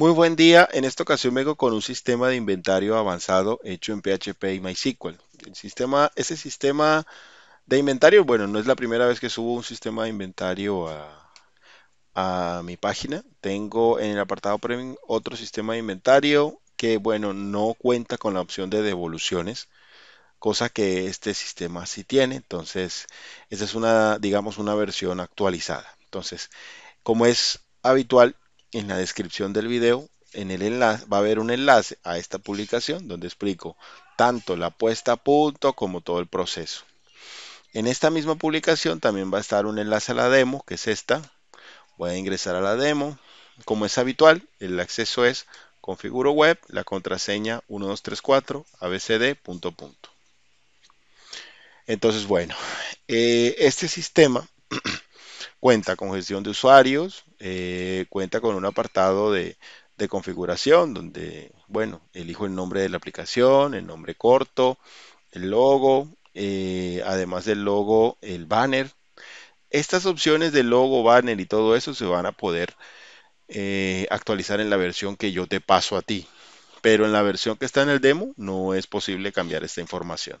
Muy buen día. En esta ocasión vengo con un sistema de inventario avanzado hecho en PHP y MySQL. El sistema, ese sistema de inventario, bueno, no es la primera vez que subo un sistema de inventario a, a mi página. Tengo en el apartado premium otro sistema de inventario que, bueno, no cuenta con la opción de devoluciones cosa que este sistema sí tiene, entonces esa es una, digamos, una versión actualizada. Entonces, como es habitual, en la descripción del video, en el enlace, va a haber un enlace a esta publicación donde explico tanto la puesta a punto como todo el proceso. En esta misma publicación también va a estar un enlace a la demo, que es esta. Voy a ingresar a la demo. Como es habitual, el acceso es configuro web, la contraseña 1234 abcd. Punto, punto. Entonces, bueno, eh, este sistema cuenta con gestión de usuarios, eh, cuenta con un apartado de, configuración donde, bueno, elijo el nombre de la aplicación, el nombre corto, el logo, eh, además del logo, el banner. Estas opciones de logo, banner y todo eso se van a poder eh, actualizar en la versión que yo te paso a ti. Pero en la versión que está en el demo no es posible cambiar esta información.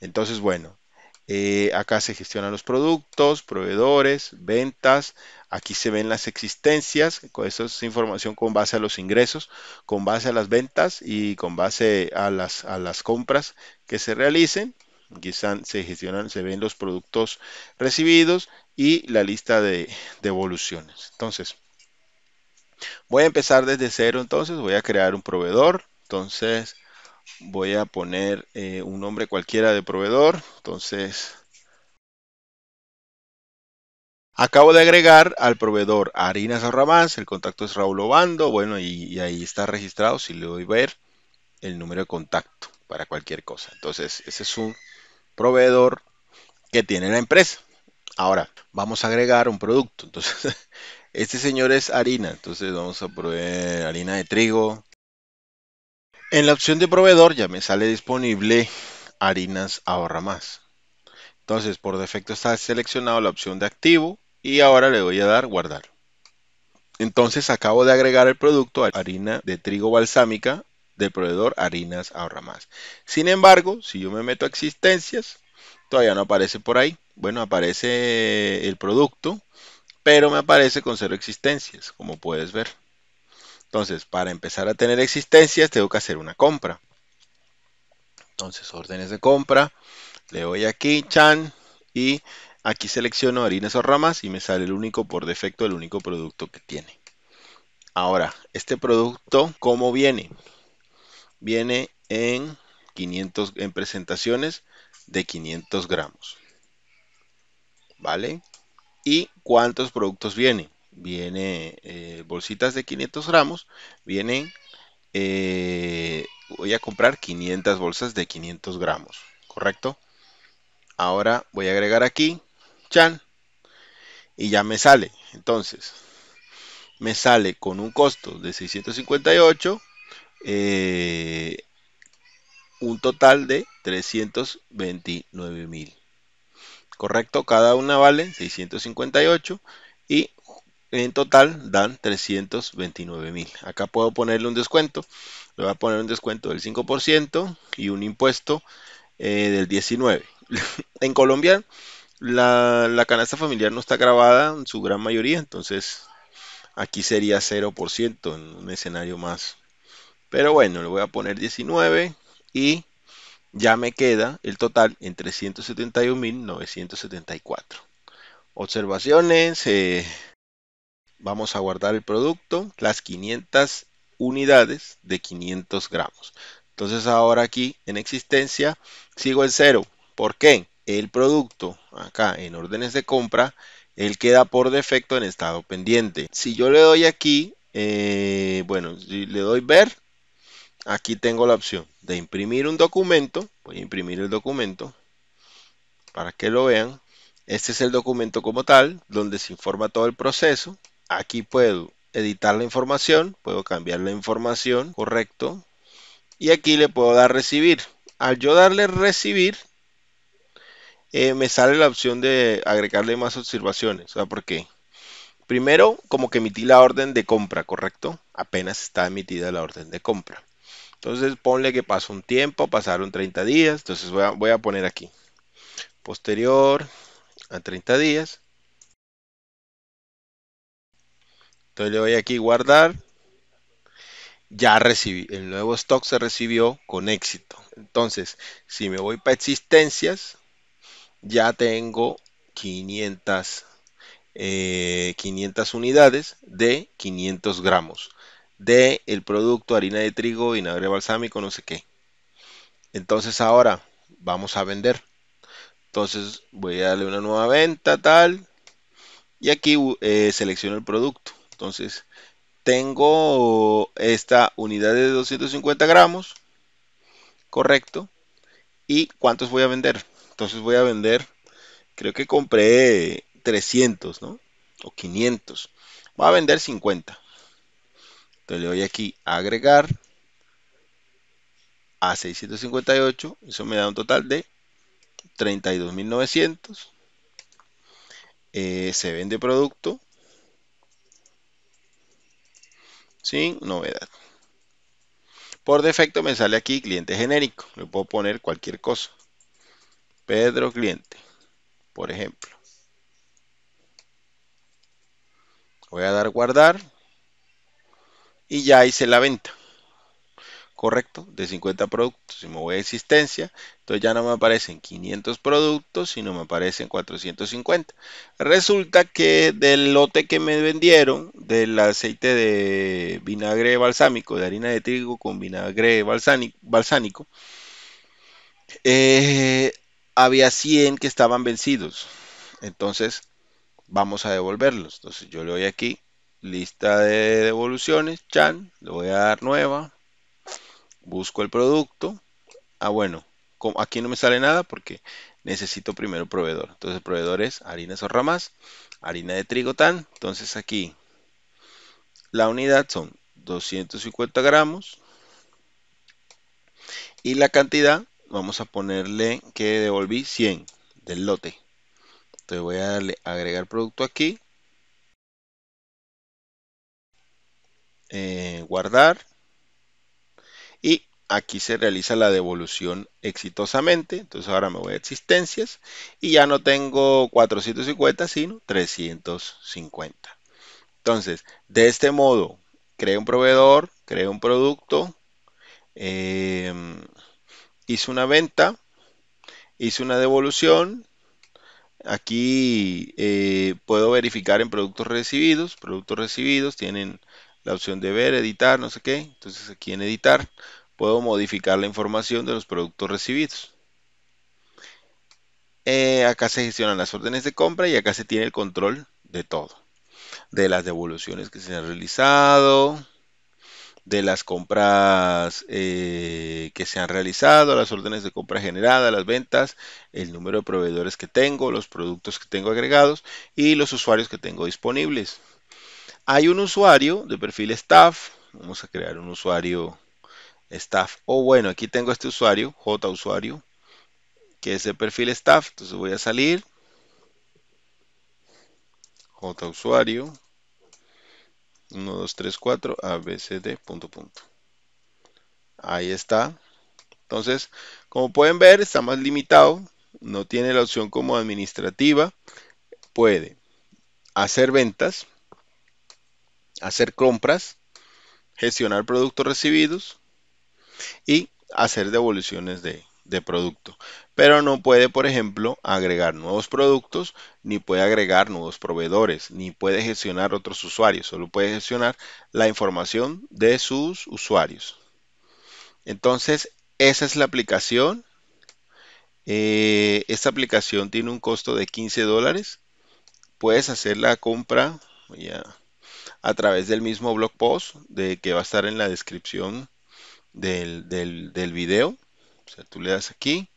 Entonces, bueno, eh, acá se gestionan los productos, proveedores, ventas. Aquí se ven las existencias. Eso es información con base a los ingresos, con base a las ventas y con base a las, compras que se realicen. Aquí se gestionan, se ven los productos recibidos y la lista de devoluciones. Entonces, voy a empezar desde cero. Entonces, voy a crear un proveedor. Entonces, voy a poner eh, un nombre cualquiera de proveedor. Entonces, acabo de agregar al proveedor Harinas ramas el contacto es Raúl Obando, bueno, y, y, ahí está registrado, si le doy ver, el número de contacto para cualquier cosa. Entonces, ese es un proveedor que tiene la empresa. Ahora, vamos a agregar un producto. Entonces, este señor es harina. Entonces, vamos a proveer harina de trigo, en la opción de proveedor ya me sale disponible harinas ahorra más. Entonces por defecto está seleccionado la opción de activo y ahora le voy a dar guardar. Entonces acabo de agregar el producto harina de trigo balsámica del proveedor harinas ahorra más. Sin embargo, si yo me meto a existencias, todavía no aparece por ahí. Bueno, aparece el producto, pero me aparece con cero existencias, como puedes ver. Entonces, para empezar a tener existencias, tengo que hacer una compra. Entonces, órdenes de compra, le doy aquí, chan, y aquí selecciono harinas o ramas y me sale el único por defecto, el único producto que tiene. Ahora, este producto, ¿cómo viene? Viene en 500, en presentaciones de 500 gramos. ¿Vale? ¿Y cuántos productos vienen? viene eh, bolsitas de 500 gramos, vienen, eh, voy a comprar 500 bolsas de 500 gramos, ¿correcto? Ahora voy a agregar aquí, chan, y ya me sale. Entonces, me sale con un costo de 658, eh, un total de 329 mil. Correcto, cada una vale 658 y en total dan 329 mil. Acá puedo ponerle un descuento. Le voy a poner un descuento del 5% y un impuesto eh, del 19. en Colombia la, la, canasta familiar no está grabada en su gran mayoría, entonces aquí sería 0% en un escenario más. Pero bueno, le voy a poner 19 y ya me queda el total en 371.974. Observaciones. Eh, vamos a guardar el producto, las 500 unidades de 500 gramos. Entonces ahora aquí en existencia sigo en cero. ¿Por qué? El producto acá en órdenes de compra, él queda por defecto en estado pendiente. Si yo le doy aquí, eh, bueno, le doy ver, aquí tengo la opción de imprimir un documento. Voy a imprimir el documento para que lo vean. Este es el documento como tal, donde se informa todo el proceso. Aquí puedo editar la información, puedo cambiar la información, correcto. Y aquí le puedo dar recibir. Al yo darle recibir, eh, me sale la opción de agregarle más observaciones. ¿Por qué? primero, como que emití la orden de compra, ¿correcto? Apenas está emitida la orden de compra. Entonces ponle que pasó un tiempo, pasaron 30 días. Entonces voy a, voy a poner aquí. Posterior a 30 días Entonces le doy aquí guardar. Ya recibí. El nuevo stock se recibió con éxito. Entonces, si me voy para existencias, ya tengo 500, eh, unidades de 500 gramos de el producto harina de trigo, vinagre balsámico, no sé qué. Entonces ahora vamos a vender. Entonces voy a darle una nueva venta, tal. Y aquí eh, selecciono el producto. Entonces, tengo esta unidad de 250 gramos, correcto. ¿Y cuántos voy a vender? Entonces voy a vender, creo que compré 300, ¿no? O 500. Voy a vender 50. Entonces le voy aquí a agregar a 658. Eso me da un total de 32.900. Eh, se vende producto sin novedad. Por defecto me sale aquí cliente genérico. Le puedo poner cualquier cosa. Pedro cliente, por ejemplo. Voy a dar guardar. Y ya hice la venta correcto, de 50 productos. Si me voy a existencia, entonces ya no me aparecen 500 productos, sino me aparecen 450. Resulta que del lote que me vendieron, del aceite de vinagre balsámico, de harina de trigo con vinagre balsámico, eh, había 100 que estaban vencidos. Entonces, vamos a devolverlos. Entonces, yo le doy aquí, lista de devoluciones, chan, le voy a dar nueva, busco el producto. Ah, bueno, aquí no me sale nada porque necesito primero proveedor. Entonces el proveedor es harinas o ramas, harina de trigo tan. Entonces aquí la unidad son 250 gramos y la cantidad vamos a ponerle que devolví 100 del lote. Entonces voy a darle agregar producto aquí. Eh, guardar aquí se realiza la devolución exitosamente. Entonces ahora me voy a existencias y ya no tengo 450, sino 350. Entonces, de este modo, creo un proveedor, creo un producto, em, hice una venta, hice una devolución. Aquí eh, puedo verificar en productos recibidos. Productos recibidos tienen la opción de ver, editar, no sé qué. Entonces aquí en editar puedo modificar la información de los productos recibidos. Eh, acá se gestionan las órdenes de compra y acá se tiene el control de todo. De las devoluciones que se han realizado, de las compras eh, que se han realizado, las órdenes de compra generadas, las ventas, el número de proveedores que tengo, los productos que tengo agregados y los usuarios que tengo disponibles. Hay un usuario de perfil staff, vamos a crear un usuario staff. O bueno, aquí tengo este usuario, J usuario, que es el perfil staff. Entonces voy a salir. J usuario. 1, 2, 3, 4, ABCD, punto, punto. Ahí está. Entonces, como pueden ver, está más limitado. No tiene la opción como administrativa. Puede hacer ventas, hacer compras, gestionar productos recibidos, y hacer devoluciones de, producto. Pero no puede, por ejemplo, agregar nuevos productos, ni puede agregar nuevos proveedores, ni puede gestionar otros usuarios, solo puede gestionar la información de sus usuarios. Entonces, esa es la aplicación. Eh, esta aplicación tiene un costo de 15 dólares. Puedes hacer la compra a través del mismo blog post de que va a estar en la descripción del, del, video. O sea, tú le das aquí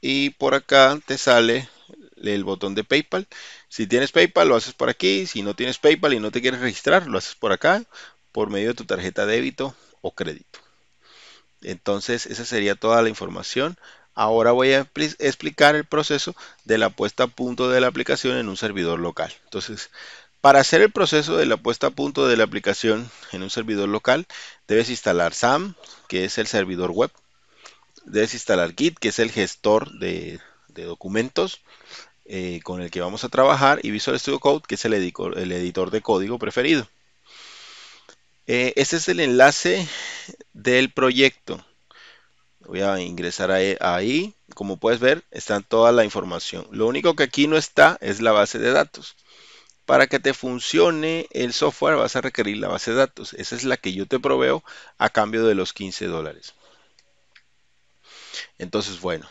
y por acá te sale el botón de PayPal. Si tienes PayPal, lo haces por aquí. Si no tienes PayPal y no te quieres registrar, lo haces por acá, por medio de tu tarjeta débito o crédito. Entonces, esa sería toda la información. Ahora voy a explicar el proceso de la puesta a punto de la aplicación en un servidor local. Entonces, para hacer el proceso de la puesta a punto de la aplicación en un servidor local, debes instalar SAM, que es el servidor web. Debes instalar Git, que es el gestor de, documentos eh, con el que vamos a trabajar, y Visual Studio Code, que es el, editor, de código preferido. Eh, este es el enlace del proyecto. Voy a ingresar e, ahí. Como puedes ver, está toda la información. Lo único que aquí no está es la base de datos. Para que te funcione el software vas a requerir la base de datos. Esa es la que yo te proveo a cambio de los 15 dólares. Entonces, bueno,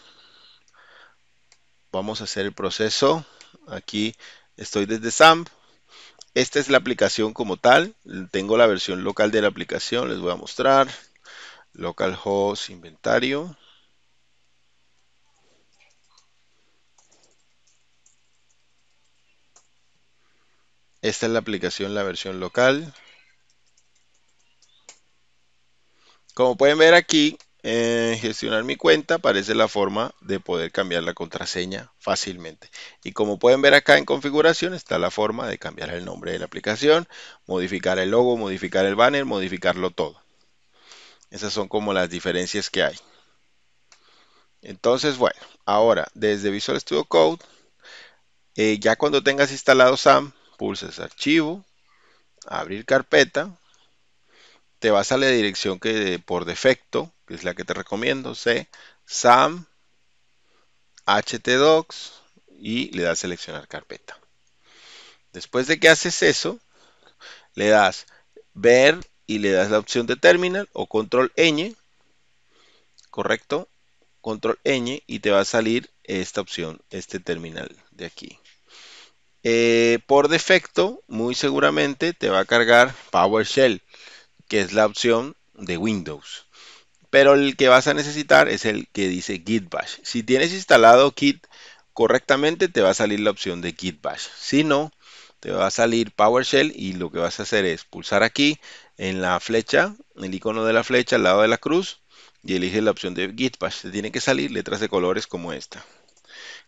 vamos a hacer el proceso. Aquí estoy desde SAMP. Esta es la aplicación como tal. Tengo la versión local de la aplicación. Les voy a mostrar. Localhost inventario. Esta es la aplicación, la versión local. Como pueden ver aquí, en eh, gestionar mi cuenta aparece la forma de poder cambiar la contraseña fácilmente. Y como pueden ver acá en configuración está la forma de cambiar el nombre de la aplicación, modificar el logo, modificar el banner, modificarlo todo. Esas son como las diferencias que hay. Entonces, bueno, ahora desde Visual Studio Code, eh, ya cuando tengas instalado SAM, pulsas archivo, abrir carpeta, te vas a la dirección que por defecto, que es la que te recomiendo, C, SAM, htdocs y le das seleccionar carpeta. Después de que haces eso, le das ver y le das la opción de terminal o control N, correcto, control N y te va a salir esta opción, este terminal de aquí. Eh, por defecto, muy seguramente te va a cargar PowerShell, que es la opción de Windows. Pero el que vas a necesitar es el que dice Git Bash. Si tienes instalado Git correctamente, te va a salir la opción de Git Bash. Si no, te va a salir PowerShell y lo que vas a hacer es pulsar aquí en la flecha, el icono de la flecha al lado de la cruz y elige la opción de Git Bash. Te tiene que salir letras de colores como esta.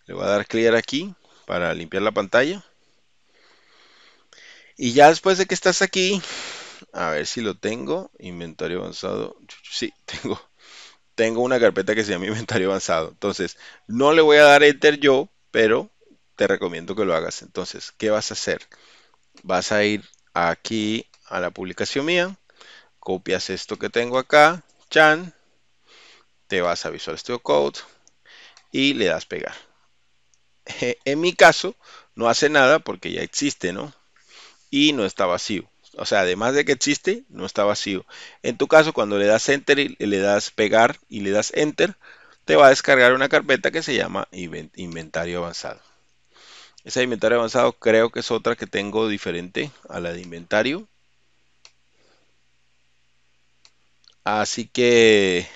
Le voy a dar clear aquí para limpiar la pantalla. Y ya después de que estás aquí, a ver si lo tengo, inventario avanzado. Sí, tengo, tengo una carpeta que se llama inventario avanzado. Entonces, no le voy a dar enter yo, pero te recomiendo que lo hagas. Entonces, ¿qué vas a hacer? Vas a ir aquí a la publicación mía, copias esto que tengo acá, chan, te vas a Visual Studio Code y le das pegar. Eh, en mi caso, no hace nada porque ya existe, ¿no? Y no está vacío. O sea, además de que existe, no está vacío. En tu caso, cuando le das enter y le das pegar y le das enter, te va a descargar una carpeta que se llama inventario avanzado. ese inventario avanzado creo que es otra que tengo diferente a la de inventario. Así que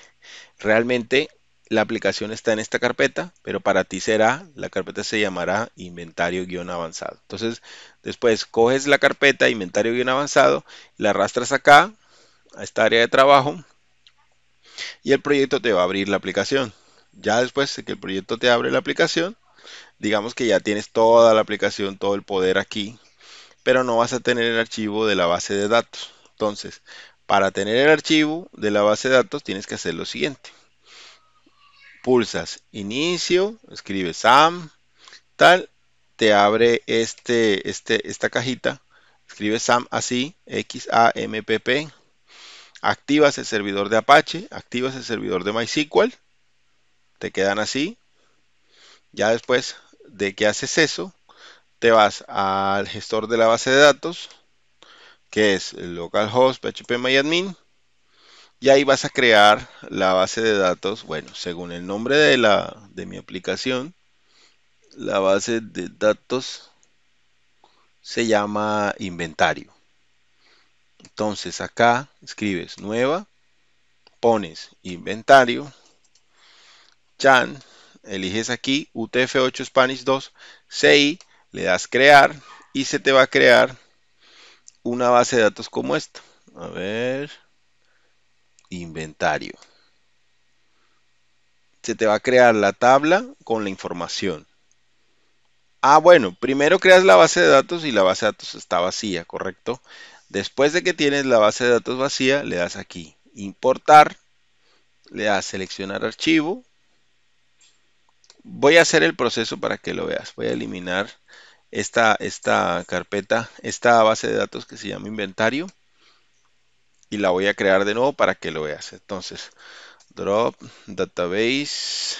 realmente la aplicación está en esta carpeta, pero para ti será, la carpeta se llamará inventario-avanzado. Entonces, después coges la carpeta inventario-avanzado, la arrastras acá, a esta área de trabajo, y el proyecto te va a abrir la aplicación. Ya después de que el proyecto te abre la aplicación, digamos que ya tienes toda la aplicación, todo el poder aquí, pero no vas a tener el archivo de la base de datos. Entonces, para tener el archivo de la base de datos tienes que hacer lo siguiente pulsas inicio, escribe SAM, tal, te abre este, este, esta cajita, escribe SAM así, XAMPP, activas el servidor de Apache, activas el servidor de MySQL, te quedan así, ya después de que haces eso, te vas al gestor de la base de datos, que es localhost phpMyAdmin, y ahí vas a crear la base de datos, bueno, según el nombre de, la, de mi aplicación, la base de datos se llama inventario. Entonces acá escribes nueva, pones inventario, chan, eliges aquí UTF-8 Spanish 2, CI, le das crear y se te va a crear una base de datos como esta. A ver, inventario. Se te va a crear la tabla con la información. Ah, bueno, primero creas la base de datos y la base de datos está vacía, ¿correcto? Después de que tienes la base de datos vacía, le das aquí, importar, le das seleccionar archivo. Voy a hacer el proceso para que lo veas. Voy a eliminar esta, esta carpeta, esta base de datos que se llama inventario y la voy a crear de nuevo para que lo veas. Entonces, drop database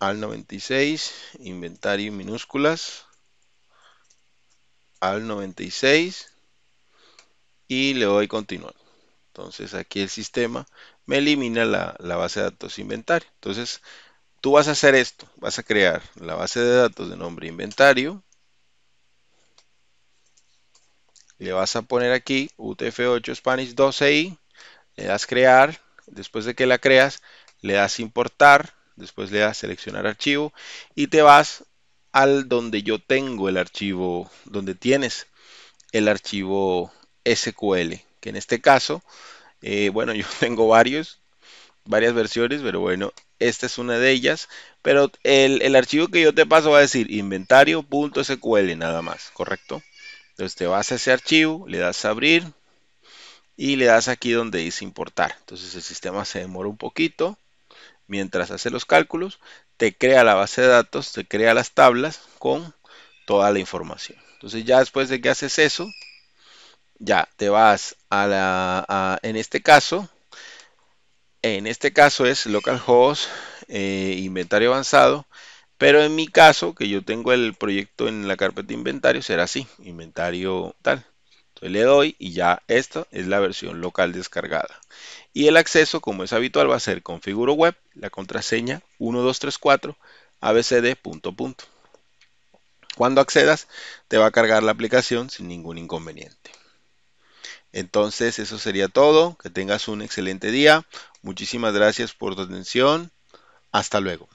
al 96, inventario minúsculas al 96 y le doy continuar. Entonces aquí el sistema me elimina la, la base de datos inventario. Entonces tú vas a hacer esto, vas a crear la base de datos de nombre inventario le vas a poner aquí UTF8 Spanish 12i, le das crear, después de que la creas, le das importar, después le das seleccionar archivo y te vas al donde yo tengo el archivo, donde tienes el archivo SQL, que en este caso, eh, bueno, yo tengo varios, varias versiones, pero bueno, esta es una de ellas, pero el, el archivo que yo te paso va a decir inventario.sql nada más, ¿correcto? Entonces te vas a ese archivo, le das a abrir y le das aquí donde dice importar. Entonces el sistema se demora un poquito mientras hace los cálculos, te crea la base de datos, te crea las tablas con toda la información. Entonces ya después de que haces eso, ya te vas a la, en este caso, en este caso es localhost, eh, inventario avanzado, pero en mi caso, que yo tengo el proyecto en la carpeta inventario, será así, inventario tal. Entonces le doy y ya esta es la versión local descargada. Y el acceso, como es habitual, va a ser configuro web, la contraseña 1234 abcd. Punto, punto. Cuando accedas, te va a cargar la aplicación sin ningún inconveniente. Entonces, eso sería todo. Que tengas un excelente día. Muchísimas gracias por tu atención. Hasta luego.